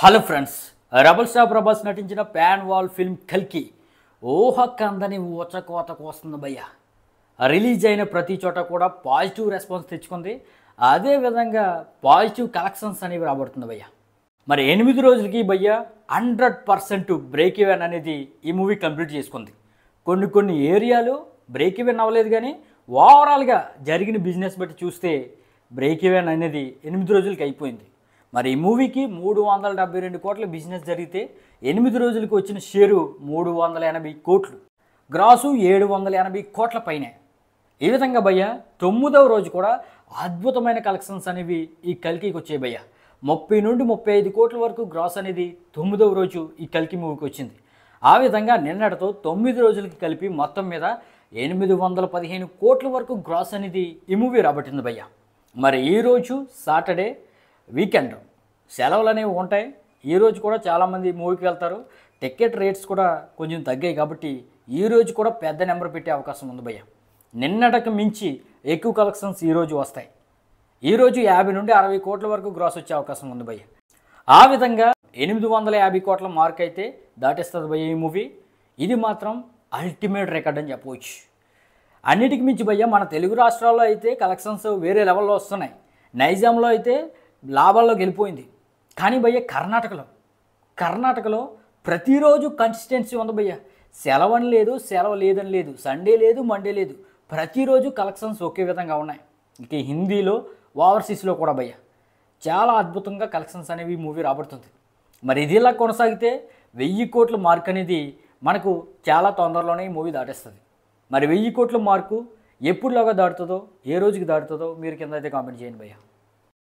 hello friends rebel star Prabhas నటించిన pan wall film కల్కి కందని అందని ఊచకోతకు వస్తుంది భయ్య రిలీజ్ అయిన ప్రతి చోట కూడా పాజిటివ్ రెస్పాన్స్ తెచ్చుకుంది అదేవిధంగా పాజిటివ్ కలెక్షన్స్ అనేవి రాబడుతుంది భయ్య మరి ఎనిమిది రోజులకి భయ్య హండ్రెడ్ పర్సెంట్ బ్రేక్ ఈవెన్ అనేది ఈ మూవీ కంప్లీట్ చేసుకుంది కొన్ని కొన్ని ఏరియాలు బ్రేక్ ఈవెన్ అవ్వలేదు కానీ ఓవరాల్గా జరిగిన బిజినెస్ బట్టి చూస్తే బ్రేక్ ఈవెన్ అనేది ఎనిమిది రోజులకి అయిపోయింది మరి ఈ మూవీకి మూడు వందల డెబ్బై రెండు కోట్ల బిజినెస్ జరిగితే ఎనిమిది రోజులకు వచ్చిన షేరు మూడు వందల ఎనభై కోట్లు గ్రాసు ఏడు వందల ఎనభై కోట్ల పైనే ఈ విధంగా భయ్య తొమ్మిదవ రోజు కూడా అద్భుతమైన కలెక్షన్స్ అనేవి ఈ కల్కికి వచ్చాయి భయ్య ముప్పై నుండి ముప్పై ఐదు కోట్ల వరకు గ్రాస్ అనేది తొమ్మిదవ రోజు ఈ కల్కి మూవీకి వచ్చింది ఆ విధంగా నిన్నటితో తొమ్మిది రోజులకి కలిపి మొత్తం మీద ఎనిమిది వందల పదిహేను కోట్ల వరకు గ్రాస్ అనేది ఈ మూవీ రాబట్టింది భయ్య మరి ఈరోజు సాటర్డే వీకెండ్ సెలవులు అనేవి ఉంటాయి ఈరోజు కూడా చాలామంది మూవీకి వెళ్తారు టికెట్ రేట్స్ కూడా కొంచెం తగ్గాయి కాబట్టి ఈరోజు కూడా పెద్ద నెంబర్ పెట్టే అవకాశం ఉంది భయ్య నిన్నటకు మించి ఎక్కువ కలెక్షన్స్ ఈరోజు వస్తాయి ఈరోజు యాభై నుండి అరవై కోట్ల వరకు గ్రాస్ వచ్చే అవకాశం ఉంది భయ్య ఆ విధంగా ఎనిమిది వందల యాభై కోట్ల మార్క్ అయితే దాటేస్తుంది భయ్య ఈ మూవీ ఇది మాత్రం అల్టిమేట్ రికార్డ్ అని చెప్పవచ్చు అన్నిటికి మించి భయ్య మన తెలుగు రాష్ట్రాల్లో అయితే కలెక్షన్స్ వేరే లెవెల్లో వస్తున్నాయి నైజాంలో అయితే లాభాల్లో గెలిపోయింది కానీ భయ్య కర్ణాటకలో కర్ణాటకలో ప్రతిరోజు కన్సిస్టెన్సీ ఉంది భయ్య సెలవని లేదు సెలవు లేదని లేదు సండే లేదు మండే లేదు ప్రతిరోజు కలెక్షన్స్ ఒకే విధంగా ఉన్నాయి ఇక హిందీలో ఓవర్సీస్లో కూడా భయ్య చాలా అద్భుతంగా కలెక్షన్స్ అనేవి మూవీ రాబడుతుంది మరి ఇది ఇలా కొనసాగితే వెయ్యి కోట్ల మార్క్ అనేది మనకు చాలా తొందరలోనే ఈ మూవీ దాటేస్తుంది మరి వెయ్యి కోట్ల మార్కు ఎప్పుడులాగా దాటుతుందో ఏ రోజుకి దాటుతుందో మీరు కింద అయితే కామెంట్ చేయండి భయ్య